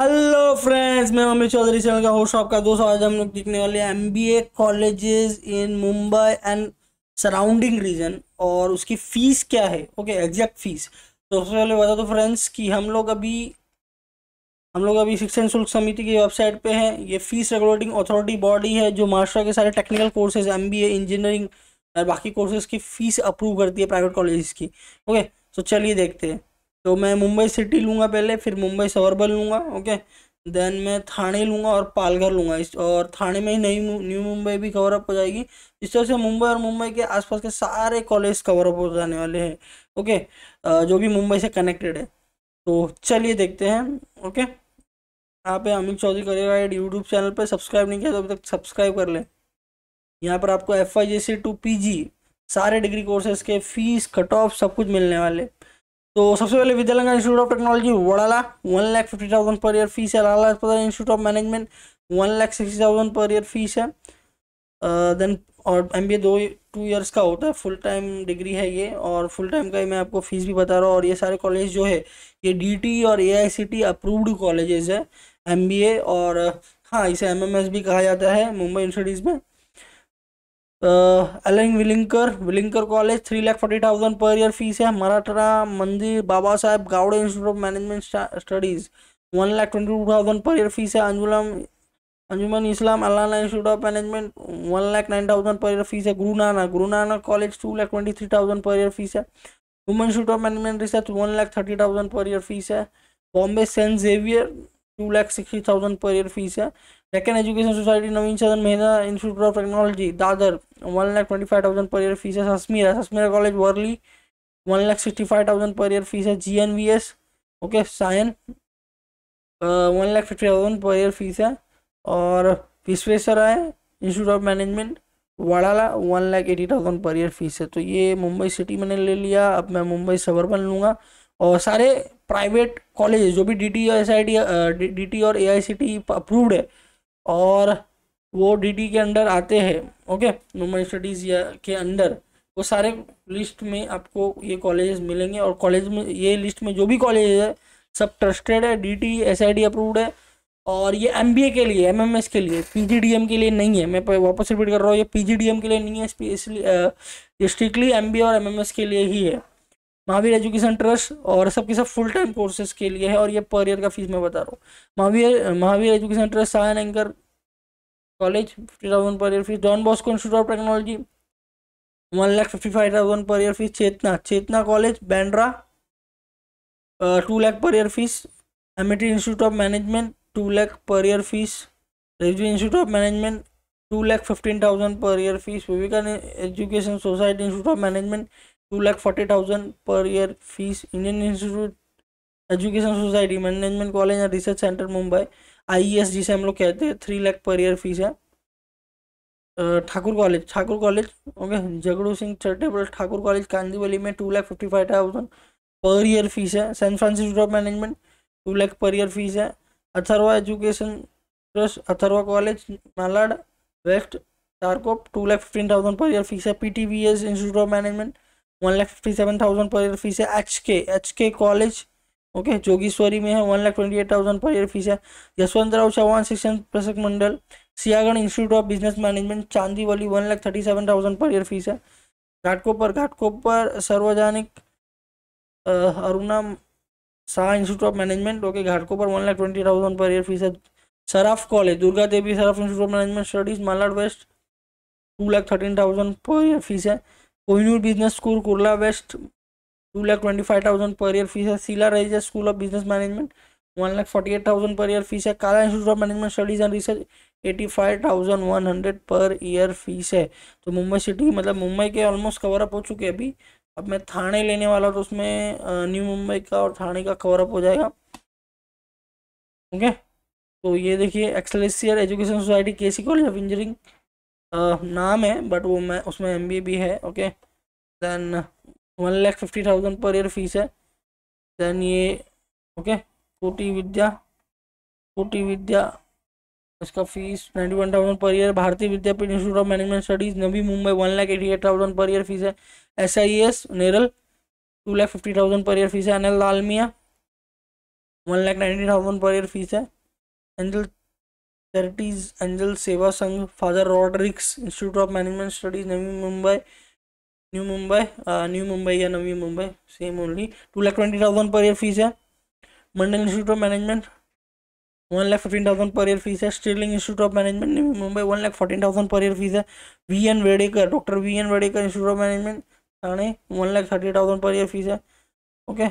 hello friends मैं Amit Chaudhary channel का host आपका दोस्त आज हम लोग देखने वाले M B A colleges in Mumbai and surrounding region और उसकी फ़ीस क्या है ओके एग्जैक्ट फ़ीस तो सबसे पहले बता दो फ्रेंड्स कि हम लोग अभी हम लोग अभी शिक्षण शुल्क समिति की वेबसाइट पे हैं ये फीस रेगुलेटिंग अथॉरिटी बॉडी है जो महाराष्ट्र के सारे technical courses M B A engineering और बाकी कोर्सेज की फ़ीस अप्रूव करती है प्राइवेट कॉलेज की ओके तो चलिए देखते हैं तो मैं मुंबई सिटी लूँगा पहले फिर मुंबई सवर्बन लूँगा ओके देन मैं थाने लूँगा और पालघर लूँगा इस और थाने में ही नई न्यू मुंबई भी कवरअप हो जाएगी इस तरह से मुंबई और मुंबई के आसपास के सारे कॉलेज कवर अप हो जाने वाले हैं ओके जो भी मुंबई से कनेक्टेड है तो चलिए देखते हैं ओके यहाँ पे अमित चौधरी करेगा यूट्यूब चैनल पर सब्सक्राइब नहीं किया तो अभी तक सब्सक्राइब कर लें यहाँ पर आपको F Y J C to P G सारे डिग्री कोर्सेज के फीस कट ऑफ सब कुछ मिलने वाले तो सबसे पहले Vidyalaya institute of technology Wadala one lakh fifty thousand per year fees है Lala Lajpat institute of management one lakh sixty thousand per year fees है देन और एम बी ए दो टू ईयर्स का होता है फुल टाइम डिग्री है ये और फुल टाइम का ही मैं आपको फ़ीस भी बता रहा हूँ और ये सारे कॉलेज जो है ये डी टी और A I C T approved colleges है एम बी ए और हाँ इसे एम एम एस भी कहा जाता है मुंबई यूनिवर्सिटीज़ में L N Welingkar Welingkar college three lakh forty thousand per year fees है Maratha Mandir Baba Saheb Gawde institute of management studies one lakh twenty two thousand per year fees है अंजुलम Anjuman Islam Allana institute of management one lakh nine thousand per year fees है Guru Nanak Guru Nanak college two lakh twenty three thousand per year fees है woman institute of management research one lakh thirty thousand per year fees है Bombay saint Xavier two lakh sixty thousand per year fees है Deccan education society Navin Sadan Mehta institute of technology Dadar one lakh twenty five thousand per year fees है Sasmira Sasmira college Worli one lakh sixty five thousand per year fees है G N V S okay Sion one lakh fifty thousand per year fees है और विश्वेश्वर है institute of management Wadala one lakh eighty thousand per year fees है तो ये Mumbai city मैंने ले लिया अब मैं मुंबई सबर्बन लूँगा और सारे प्राइवेट कॉलेज जो भी D T S I T D T और A I C T approved है और वो डी के अंडर आते हैं ओके नुमन स्टडीज़ या के अंडर वो सारे लिस्ट में आपको ये कॉलेजेस मिलेंगे और कॉलेज में ये लिस्ट में जो भी कॉलेज है सब ट्रस्टेड है D T S I D approved है और ये एम बी ए के लिए एम एम एस के लिए पी जी डी एम के लिए नहीं है मैं वापस रिपीट कर रहा हूँ ये पी जी डी एम के लिए नहीं है इसलिए स्ट्रिक्टली एम बी ए और एम एम एस के लिए ही है महावीर एजुकेशन ट्रस्ट और सबके सब फुल टाइम कोर्सेज के लिए है और ये पर ईयर का फीस मैं बता रहा हूँ Mahavir Mahavir education trust Sion anchor college fifty thousand per year fees Don Bosco institute of technology one lakh fifty five thousand per year fees Chetana Chetana college Bandra two lakh per year fees Amity institute of management two lakh per year fees railway institute of management two lakh fifteen thousand per year fees Vivekanand education society institute of management two lakh forty thousand per year fees Indian institute education society management college and research centre Mumbai I जिसे e हम लोग कहते हैं three lakh per year fees है Thakur college Thakur college okay Jagdu Singh charitable Thakur college Kandivali में two lakh fifty five thousand per year fees है San Francis of management two lakh per year fees है Atharva education trust Atharva college Malad west टारकोप two lakh fifteen thousand per year fees है P T V S institute of management one lakh fifty seven thousand per year fees है H K H के college okay Jogeshwari में है one lakh twenty eight thousand per year fees है यशवंतराव चौहान शिक्षण प्रशिक मंडल सियागढ़ institute of business management Chandivali one lakh thirty seven thousand per year fees है Ghatkopar Ghatkopar Sarvajanik Aruna Shah institute of management okay Ghatkopar one lakh twenty thousand per year fees है Saraf college Durga Devi Saraf institute of management studies Malad west two lakh thirteen thousand per year fees है Kohinoor business school Kurla west two lakh twenty five thousand per year fees है Sheila Raheja school of business management one lakh forty eight thousand per year fees है Kala institute of management studies and research eighty five thousand one hundred per year fees है तो Mumbai city मतलब मुंबई के almost cover up हो चुके हैं अभी अब मैं थाने लेने वाला हूँ तो उसमें न्यू मुंबई का और थाने का कवर अप हो जाएगा ओके तो ये देखिए एक्सलेसियर एजुकेशन सोसाइटी के सी कॉलेज ऑफ इंजीनियरिंग नाम है बट वो मैं उसमें एम बी भी है okay then one lakh fifty thousand per year fees है देन ये ओके कोटी विद्या कोटी विद्या इसका fees ninety one thousand per year Bharati Vidyapeeth institute of management studies Navi Mumbai one lakh eighty eight thousand per year fees है S I S Neral two lakh fifty thousand per year fees है Anil L Lalmiya one lakh ninety thousand per year fees है angel charities angel Seva Sangh father Rodrigues institute of management studies Navi Mumbai new Mumbai new Mumbai या Navi Mumbai same only two lakh twenty thousand per year fees है Mandal institute of management one lakh fifteen thousand per year fees है sterling institute of management new Mumbai one lakh fourteen thousand per year fees है V N Vedekar doctor V N Vedekar institute of management Thane one lakh thirty thousand per year fees है okay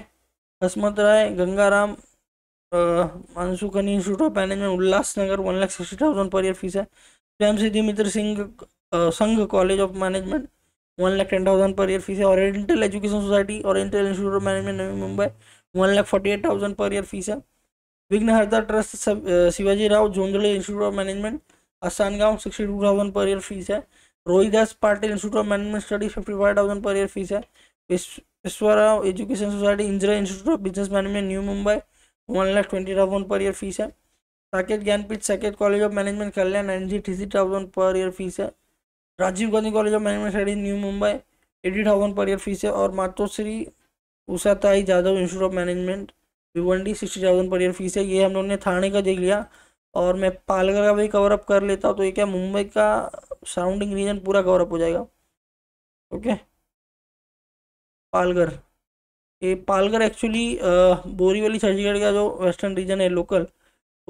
Hasmat Rai Gangaram Mansukhani institute of management Ulhasnagar one lakh sixty thousand per year fees है Swayam Siddhi Mitra Singh Sangh college of management one lakh ten thousand per year fees है oriental education society oriental institute of management Navi Mumbai one lakh forty eight thousand per year fees है Vighnaharta trust Shivaji Rao Jondhale institute of management Asangaon sixty two thousand per year fees है Rohidas Patil institute of management studies fifty five thousand per year fees है विश्वराव education society इंजरा institute of business management new Mumbai one lakh twenty thousand per year fees है Saket Gyanpeeth Saket college of management Kalyan N G T C thousand per year fees है Rajiv Gandhi college of management studies new Mumbai eighty thousand per year fees है और Matoshree Ushatai Jadhav institute of management Bhiwandi sixty thousand per year fees है ये हम लोग ने थाने का देख लिया और मैं पालघर का भी कवरअप कर लेता हूँ तो ये क्या मुंबई का सराउंडिंग रीजन पूरा कवरअप हो जाएगा ओके पालघर ये पालघर एक्चुअली बोरीवली छत्तीसगढ़ का जो वेस्टर्न रीजन है लोकल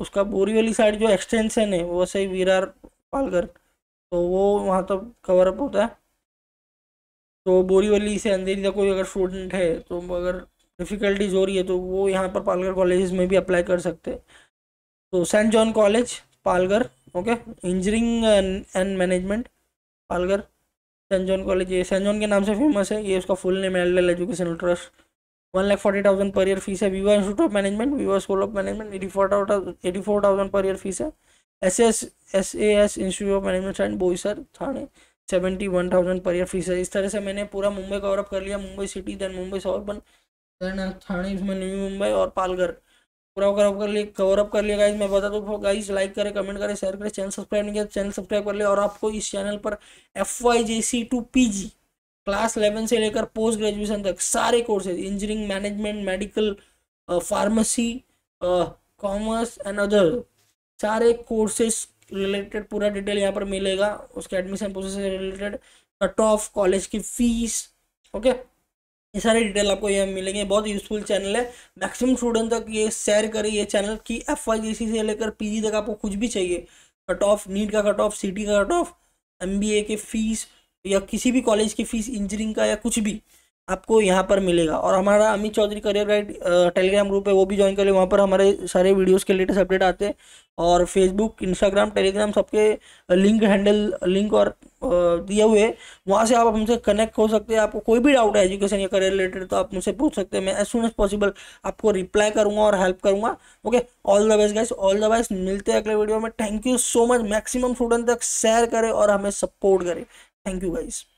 उसका बोरीवली साइड जो एक्सटेंशन है वो सही वीरार पालघर तो वो वहाँ तक तो कवर अप होता है तो बोरीवली से अंधेरी तक कोई अगर स्टूडेंट है तो अगर डिफ़िकल्टीज हो रही है तो वो यहाँ पर पालघर कॉलेज में भी अप्लाई कर सकते तो saint John college Palghar okay engineering and management Palghar saint John college ये सेंट जॉन के नाम से फेमस है ये उसका full name L educational trust one lakh forty thousand per year fees है Viva institute of management Viva school of management eighty four eighty four thousand per year fees है S S S A S institute of management and Boisar Thane seventy one thousand per year fees है इस तरह से मैंने पूरा Mumbai cover up कर लिया Mumbai city then Mumbai suburban then Thane इसमें न्यू मुंबई और पालघर पूरा कवरअप कर लिया कवरअप कर लिया गाइज मैं बता दूँ गाइज लाइक करें कमेंट करें शेयर करें चैनल सब्सक्राइब नहीं किया चैनल तो सब्सक्राइब कर लिया और आपको इस चैनल पर F Y J C to P G class eleven से लेकर पोस्ट ग्रेजुएशन तक सारे courses engineering management medical pharmacy commerce and other सारे कोर्सेस रिलेटेड पूरा डिटेल यहाँ पर मिलेगा उसके एडमिशन प्रोसेस से रिलेटेड कट ऑफ कॉलेज की फीस ओके ये सारी डिटेल आपको यहाँ मिलेंगे बहुत यूजफुल चैनल है मैक्सिमम स्टूडेंट तक ये शेयर करें ये चैनल कि एफ से लेकर पी तक आपको कुछ भी चाहिए कट ऑफ नीट का कट ऑफ सी का कट ऑफ एम की फ़ीस या किसी भी कॉलेज की फ़ीस इंजीनियरिंग का या कुछ भी आपको यहाँ पर मिलेगा और हमारा Amit Chaudhary career guide Telegram group है वो भी ज्वाइन कर ले वहाँ पर हमारे सारे वीडियोस के लेटेस्ट अपडेट आते हैं और फेसबुक इंस्टाग्राम टेलीग्राम सबके लिंक हैंडल लिंक और दिए हुए वहाँ से आप हमसे कनेक्ट हो सकते हैं आपको कोई भी डाउट है एजुकेशन या करियर रिलेटेड तो आप मुझसे पूछ सकते हैं मैं एज सुन एज पॉसिबल आपको रिप्लाई करूँगा और हेल्प करूँगा okay all the best guys all the best मिलते हैं अगले वीडियो में thank you so much maximum student तक शेयर करें और हमें सपोर्ट करें थैंक यू गाइस